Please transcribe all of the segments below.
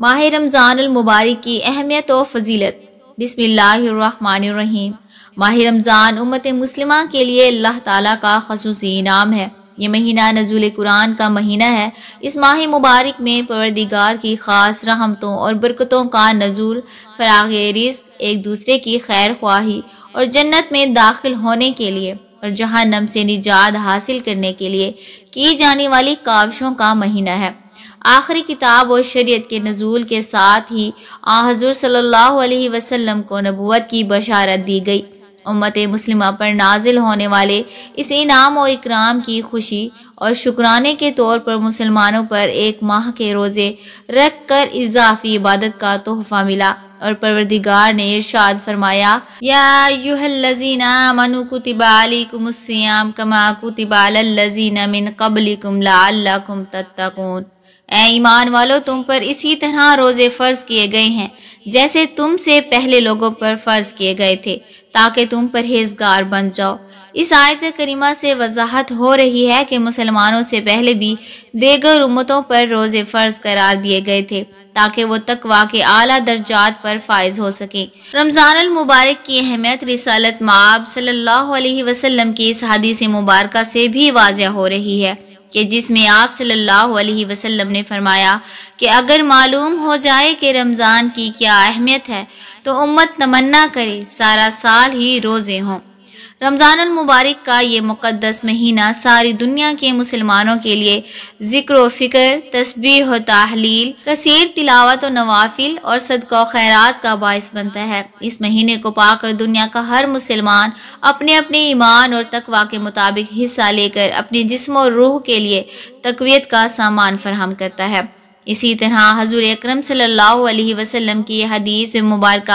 माह रमज़ान मुबारक की अहमियत और फजीलत बिसमीम माह रमज़ान उम्मत मुस्लिमा के लिए अल्लाह ताला का खसूस इनाम है ये महीना नजूल कुरान का महीना है इस माह मुबारक में परवरदिगार की ख़ास रहमतों और बरकतों का नजूल फराग रिस्क एक दूसरे की खैर ख्वाही और जन्नत में दाखिल होने के लिए और नम से निजात हासिल करने के लिए की जाने वाली काविशों का महीना है आखिरी किताब और शरीयत के नज़ूल के साथ ही आ हजूर सल्लल्लाहु अलैहि वसल्लम को नबूत की बशारत दी गई उम्मत मुस्लिमा पर नाजिल होने वाले इस इनाम और इकराम की खुशी और शुक्राने के तौर पर मुसलमानों पर एक माह के रोज़े रख कर इजाफी इबादत का तोहफा मिला और परवरदिगार ने इरशाद फरमाया याजीना मिन कबलिकुम लाकुम तत्तकून ए ईमान वालों तुम पर इसी तरह रोज़े फ़र्ज किए गए हैं जैसे तुम से पहले लोगों पर फ़र्ज किए गए थे ताकि तुम परहेजगार बन जाओ इस आयत करीमा से वजाहत हो रही है कि मुसलमानों से पहले भी देगर उम्मतों पर रोज़े फ़र्ज करार दिए गए थे ताकि वो तकवा के आला दर्जात पर फायज हो सके रमज़ान मुबारक की अहमियत रिसालत माब सल्लल्लाहु अलैहि वसल्लम की इस हदीस मुबारक से भी वाजह हो रही है कि जिसमें आप सल्लल्लाहु अलैहि वसल्लम ने फरमाया कि अगर मालूम हो जाए कि रमज़ान की क्या अहमियत है तो उम्मत तमन्ना करे सारा साल ही रोज़े हों रमज़ान मुबारक का ये मुक़दस महीना सारी दुनिया के मुसलमानों के लिए ज़िक्र फ़िक्र तस्बीर व तहलील कसर तिलावत व नवाफिल और सदको खैरात का बायस बनता है इस महीने को पाकर दुनिया का हर मुसलमान अपने अपने ईमान और तकवा के मुताबिक हिस्सा लेकर अपने जिसम और रूह के लिए तकवीत का सामान फराहम करता है इसी तरह हजूर अक्रम वसलम की हदीस मुबारक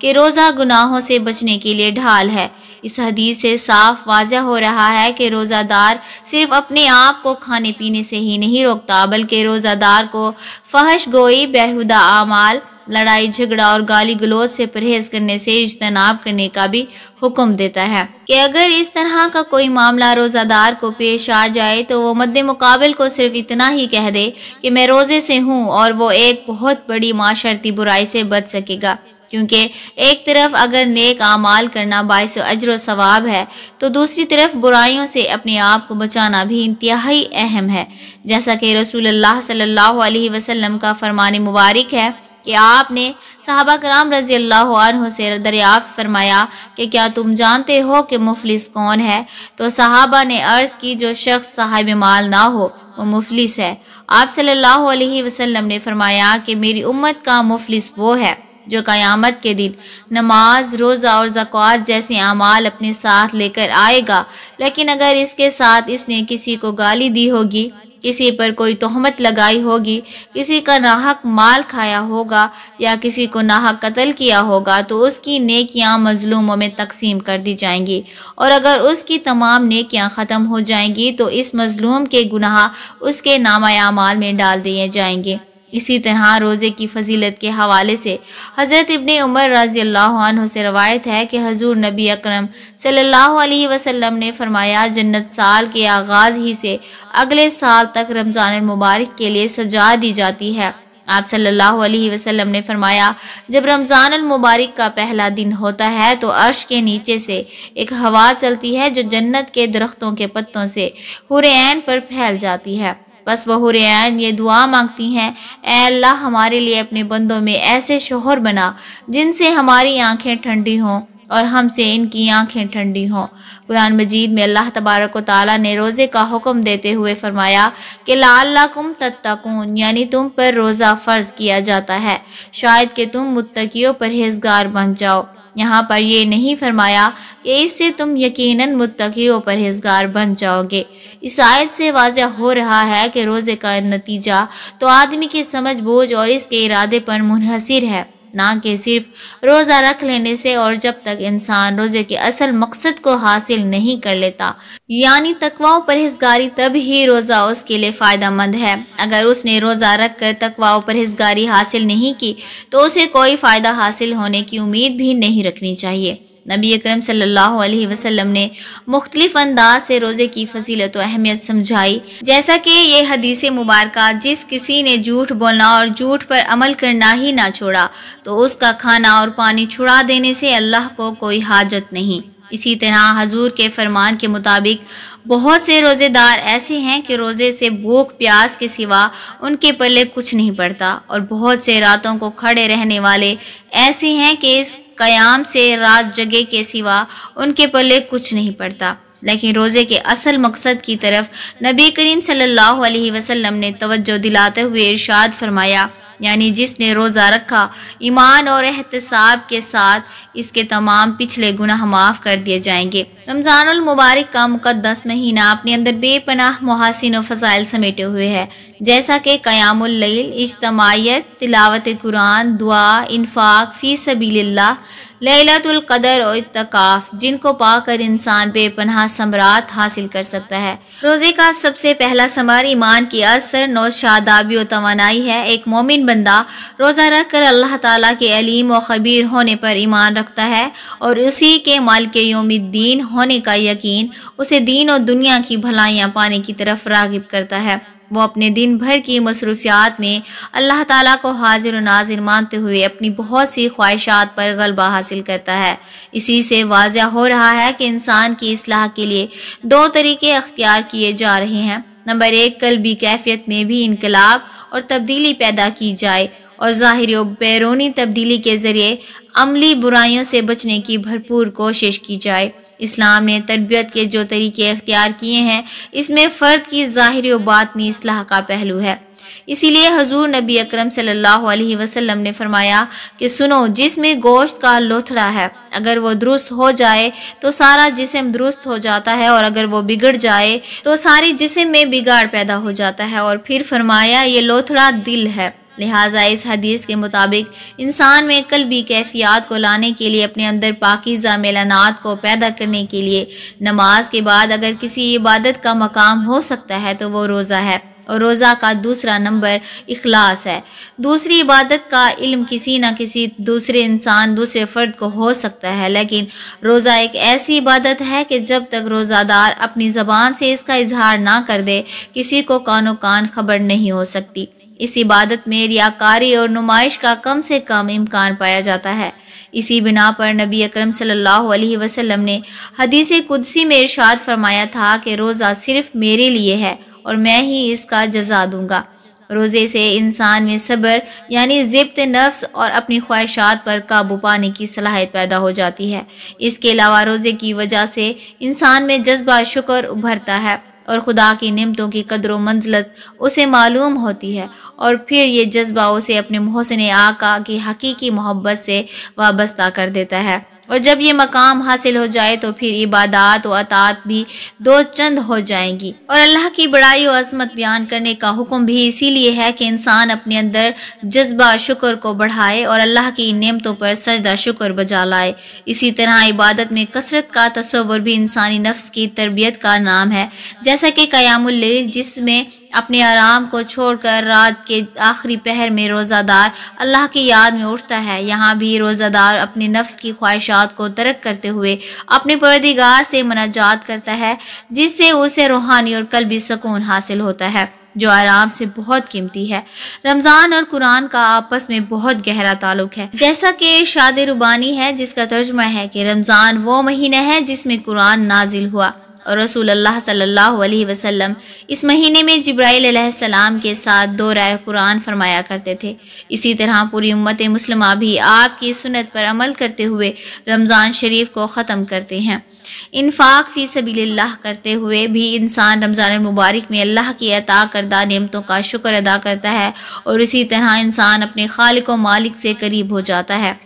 के रोज़ा गुनाहों से बचने के लिए ढाल है इस हदीस से साफ वाजह हो रहा है कि रोज़ादार सिर्फ अपने आप को खाने पीने से ही नहीं रोकता बल्कि रोज़ादार को फहश गोई बेहुदा आमाल लड़ाई झगड़ा और गाली गलोच से परहेज करने से इजतनाब करने का भी हुक्म देता है कि अगर इस तरह का कोई मामला रोज़ादार को पेश आ जाए तो वो मद मुकाबल को सिर्फ इतना ही कह दे कि मैं रोज़े से हूँ और वो एक बहुत बड़ी माशरती बुराई से बच सकेगा क्योंकि एक तरफ अगर नेक आमाल करना बायस अजर सवाब है तो दूसरी तरफ बुराइयों से अपने आप को बचाना भी इंतहाई अहम है जैसा कि रसूल अल्लाह सल्लल्लाहु अलैहि वसल्लम का फरमान मुबारक है कि आपने साहबा कराम रजी अल्लाह से दरियाफ़ फरमाया कि क्या तुम जानते हो कि मुफलिस कौन है तो साहबा ने अर्ज़ की जो शख्स साहिब माल ना हो वो मुफलिस है आप सल्लल्लाहु अलैहि वसल्लम ने फरमाया कि मेरी उम्मत का मुफलिस वो है जो क्यामत के दिन नमाज रोज़ा और जकवात जैसे अमाल अपने साथ लेकर आएगा लेकिन अगर इसके साथ इसने किसी को गाली दी होगी किसी पर कोई तोहमत लगाई होगी किसी का नाहक माल खाया होगा या किसी को नाहक कत्ल किया होगा तो उसकी नेकियां मजलूमों में तकसीम कर दी जाएंगी और अगर उसकी तमाम नेकियां ख़त्म हो जाएंगी तो इस मजलूम के गुनाह उसके नामा में डाल दिए जाएंगे इसी तरह रोज़े की फजीलत के हवाले से हज़रत इबन उमर रज़ी अल्लाह से रवायत है कि हजूर नबी अकरम सल्लल्लाहु अलैहि वसल्लम ने फरमाया जन्नत साल के आगाज़ ही से अगले साल तक रमज़ान मुबारक के लिए सजा दी जाती है आप सल्लल्लाहु अलैहि वसल्लम ने फरमाया जब रमज़ान मुबारक का पहला दिन होता है तो अर्श के नीचे से एक हवा चलती है जो जन्नत के दरख्तों के पत्तों से हुरैन पर फैल जाती है बस बहू रेन ये दुआ मांगती हैं ए अल्लाह हमारे लिए अपने बंदों में ऐसे शोहर बना जिनसे हमारी आंखें ठंडी हों और हमसे इनकी आंखें ठंडी हों कुरान मजीद में अल्लाह तबारक ताली ने रोज़े का हुक्म देते हुए फरमाया कि लाकुम तत्कून यानी तुम पर रोज़ा फ़र्ज़ किया जाता है शायद कि तुम मुतकीय परहेजगार बन जाओ यहाँ पर यह नहीं फरमाया कि इससे तुम यकीनन मुतकी और परहेजगार बन जाओगे इस आयत से वाजह हो रहा है कि रोज़े का नतीजा तो आदमी की समझ बूझ और इसके इरादे पर मुनहसर है ना कि सिर्फ रोज़ा रख लेने से और जब तक इंसान रोज़े के असल मकसद को हासिल नहीं कर लेता यानी तकवा परहेजगारी तब ही रोज़ा उसके लिए फ़ायदा मंद है अगर उसने रोज़ा रख कर तकवा परहेजगारी हासिल नहीं की तो उसे कोई फ़ायदा हासिल होने की उम्मीद भी नहीं रखनी चाहिए नबी अक्रम सल्लल्लाहु ने मुख्तलिफ अंदाज से रोज़े की फजीलत व अहमियत समझाई जैसा कि ये हदीस मुबारक जिस किसी ने झूठ बोलना और झूठ पर अमल करना ही ना छोड़ा तो उसका खाना और पानी छुड़ा देने से अल्लाह को कोई हाजत नहीं इसी तरह हजूर के फरमान के मुताबिक बहुत से रोज़ेदार ऐसे हैं कि रोज़े से भूख प्यास के सिवा उनके पल्ले कुछ नहीं पड़ता और बहुत से रातों को खड़े रहने वाले ऐसे हैं कि इस कयाम से रात जगे के सिवा उनके पले कुछ नहीं पड़ता लेकिन रोज़े के असल मकसद की तरफ नबी करीम सल्लल्लाहु अलैहि वसल्लम ने तवज्जो दिलाते हुए इरशाद फरमाया यानी जिसने रोज़ा रखा ईमान और एहतसाब के साथ इसके तमाम पिछले गुनाह माफ़ कर दिए जाएंगे रमज़ान मुबारक का मुकदस महीना अपने अंदर बेपनाह मुहासिन फ़जाइल समेटे हुए है जैसा कि क़यामल इजतमायत तिलावत कुरान दुआ इन्फाक फ़ी सबील्ला लैलतुल कदर और इतकाफ जिनको पाकर इंसान बेपनाह सम्राट हासिल कर सकता है रोज़े का सबसे पहला समर ईमान की असर नौ शादाबी और तोानाई है एक मोमिन बंदा रोज़ा रख कर अल्लाह ताला के अलीम और खबीर होने पर ईमान रखता है और उसी के माल के योमद्दीन होने का यकीन उसे दीन और दुनिया की भलाइयाँ पाने की तरफ रागिब करता है वो अपने दिन भर की मसरूफियात में अल्लाह ताला को हाजिर नाजिर मानते हुए अपनी बहुत सी ख्वाहिशात पर गलबा हासिल करता है इसी से वाजा हो रहा है कि इंसान की असलाह के लिए दो तरीके अख्तियार किए जा रहे हैं नंबर एक कल भी कैफियत में भी इनकलाब और तब्दीली पैदा की जाए और ज़ाहिर बैरूनी तब्दीली के ज़रिए अमली बुराइयों से बचने की भरपूर कोशिश की जाए इस्लाम ने तरबियत के जो तरीके अख्तियार किए हैं इसमें फ़र्द की ज़ाहिर बातनी इसलाह का पहलू है इसीलिए हजूर नबी अकरम सल्लल्लाहु अलैहि वसल्लम ने फरमाया कि सुनो जिसमें गोश्त का लोथड़ा है अगर वो दुरुस्त हो जाए तो सारा जिसम दुरुस्त हो जाता है और अगर वो बिगड़ जाए तो सारी जिसम में बिगाड़ पैदा हो जाता है और फिर फरमाया ये लोथड़ा दिल है लिहाजा इस हदीस के मुताबिक इंसान में कल भी कैफियात को लाने के लिए अपने अंदर पाकिज़ा मेलानात को पैदा करने के लिए नमाज के बाद अगर किसी इबादत का मकाम हो सकता है तो वो रोज़ा है और रोज़ा का दूसरा नंबर इखलास है दूसरी इबादत का इल्म किसी न किसी दूसरे इंसान दूसरे फ़र्द को हो सकता है लेकिन रोज़ा एक ऐसी इबादत है कि जब तक रोज़ादार अपनी ज़बान से इसका इजहार ना कर दे किसी को कानो कान खबर नहीं हो सकती इस इबादत में रियाकारी और नुमाइश का कम से कम इम्कान पाया जाता है इसी बिना पर नबी अकरम सल्लल्लाहु अलैहि वसल्लम ने हदीस कुदसी में इरशाद फरमाया था कि रोज़ा सिर्फ मेरे लिए है और मैं ही इसका जजा दूंगा रोज़े से इंसान में सब्र यानी ज़िब्त नफ्स और अपनी ख्वाहिशात पर काबू पाने की सलाहियत पैदा हो जाती है इसके अलावा रोज़े की वजह से इंसान में जज्बा शुक्र उभरता है और खुदा की नमतों की कदर व मंजलत उसे मालूम होती है और फिर ये जज्बा उसे अपने मोहसिन आका की हकीकी मोहब्बत से वाबस्ता कर देता है और जब ये मकाम हासिल हो जाए तो फिर इबादत व अतात भी दो चंद हो जाएंगी और अल्लाह की बड़ाई और अजमत बयान करने का हुक्म भी इसीलिए है कि इंसान अपने अंदर जज्बा शुक्र को बढ़ाए और अल्लाह की नियमतों पर सजदा शुक्र बजा लाए इसी तरह इबादत में कसरत का तस्वर भी इंसानी नफ्स की तरबियत का नाम है जैसा कि कयामुल जिसमें अपने आराम को छोड़कर रात के आखिरी पहर में रोज़ादार अल्लाह की याद में उठता है यहाँ भी रोज़ादार अपने नफ्स की ख्वाहिशात को तरक करते हुए अपने परदिगार से मनाजात करता है जिससे उसे रूहानी और कलबी सुकून हासिल होता है जो आराम से बहुत कीमती है रमज़ान और कुरान का आपस में बहुत गहरा ताल्लुक है जैसा कि शाद रुबानी है जिसका तर्जमा है कि रमज़ान वो महीना है जिसमें कुरान नाजिल हुआ और अल्लाह सल्लल्लाहु अलैहि वसल्लम इस महीने में जब्राईल अलैहिस्सलाम के साथ दो राय कुरान फरमाया करते थे इसी तरह पूरी उम्मत मुसलमा भी आपकी सुनत पर अमल करते हुए रमज़ान शरीफ को ख़त्म करते हैं इन्फाक फ़ी सबील्लाह करते हुए भी इंसान रमज़ान मुबारक में अल्लाह की अता करदा नियमतों का शुक्र अदा करता है और इसी तरह इंसान अपने खालिक व मालिक से करीब हो जाता है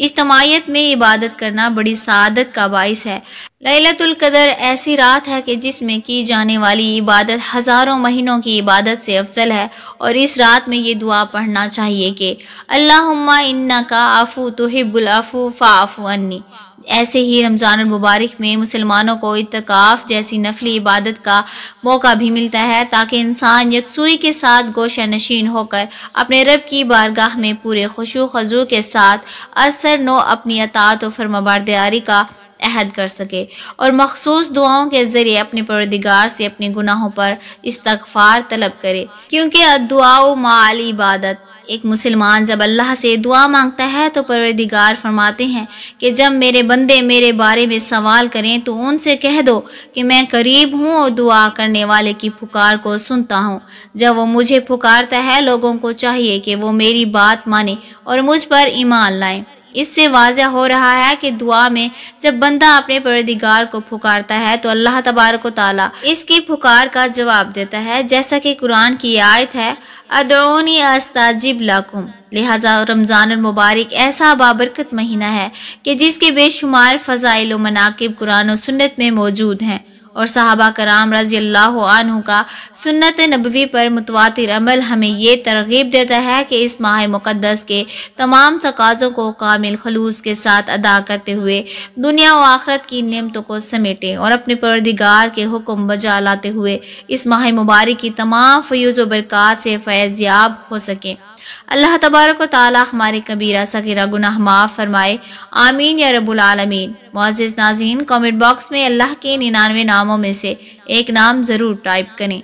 इज्तमाहीत में इबादत करना बड़ी सदत का बायस है लैलतुल कदर ऐसी रात है कि जिसमें की जाने वाली इबादत हज़ारों महीनों की इबादत से अफजल है और इस रात में ये दुआ पढ़ना चाहिए कि अल्लाह इन्ना का आफ़ू तो हिब्बुल आफ़ू फ़ाफ़ू अन्नी ऐसे ही रमज़ान मुबारक में मुसलमानों को इतकाफ़ जैसी नफली इबादत का मौका भी मिलता है ताकि इंसान यकसुई के साथ गोशा नशीन होकर अपने रब की बारगाह में पूरे खुशू खजू के साथ असर नो अपनी अतात व फरमाबारदारी का अहद कर सके और मखसूस दुआओं के ज़रिए अपने परदिगार से अपने गुनाहों पर इस्तफ़ार तलब करे क्योंकि दुआ माल इबादत एक मुसलमान जब अल्लाह से दुआ मांगता है तो परवरदिगार फरमाते हैं कि जब मेरे बंदे मेरे बारे में सवाल करें तो उनसे कह दो कि मैं करीब हूँ और दुआ करने वाले की पुकार को सुनता हूँ जब वो मुझे पुकारता है लोगों को चाहिए कि वो मेरी बात माने और मुझ पर ईमान लाएं इससे वाजह हो रहा है कि दुआ में जब बंदा अपने परदिगार को पुकारता है तो अल्लाह तबारक ताला इसकी पुकार का जवाब देता है जैसा कि कुरान की आयत है अदरूनी अस्ताजिब लाकुम लिहाजा रमज़ान मुबारक ऐसा बाबरकत महीना है कि जिसके बेशुमार फ़ज़ाइल मनाकब कुरान और सुन्नत में मौजूद हैं और साहबा कराम रजी अल्लाह का सुन्नत नबवी पर मुतवातिर अमल हमें ये तरगीब देता है कि इस माह मुक़दस के तमाम तकाज़ों को कामिल खलूस के साथ अदा करते हुए दुनिया व आखरत की नियमतों को समेटें और अपने परदिगार के हुक्म बजा लाते हुए इस माह मुबारक की तमाम फ्यूज़ व बरक़ात से फैज़ याब हो सकें अल्लाह तबारक ताली हमारे कबीरा सगीरा गुनाह माफ़ फरमाए आमीन या रबालमीन मोज़ नाजीन कमेंट बॉक्स में अल्लाह के निन्यानवे नामों में से एक नाम ज़रूर टाइप करें